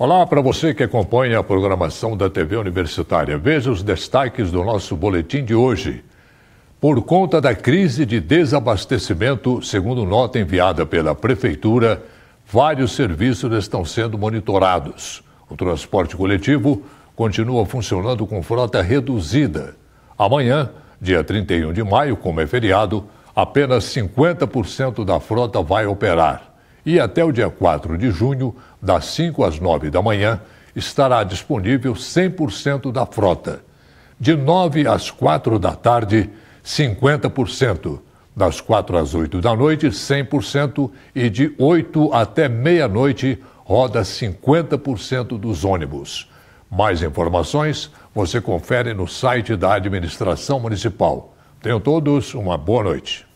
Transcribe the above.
Olá para você que acompanha a programação da TV Universitária. Veja os destaques do nosso boletim de hoje. Por conta da crise de desabastecimento, segundo nota enviada pela Prefeitura, vários serviços estão sendo monitorados. O transporte coletivo continua funcionando com frota reduzida. Amanhã, dia 31 de maio, como é feriado, apenas 50% da frota vai operar. E até o dia 4 de junho, das 5 às 9 da manhã, estará disponível 100% da frota. De 9 às 4 da tarde, 50%. Das 4 às 8 da noite, 100%. E de 8 até meia-noite, roda 50% dos ônibus. Mais informações você confere no site da Administração Municipal. Tenham todos uma boa noite.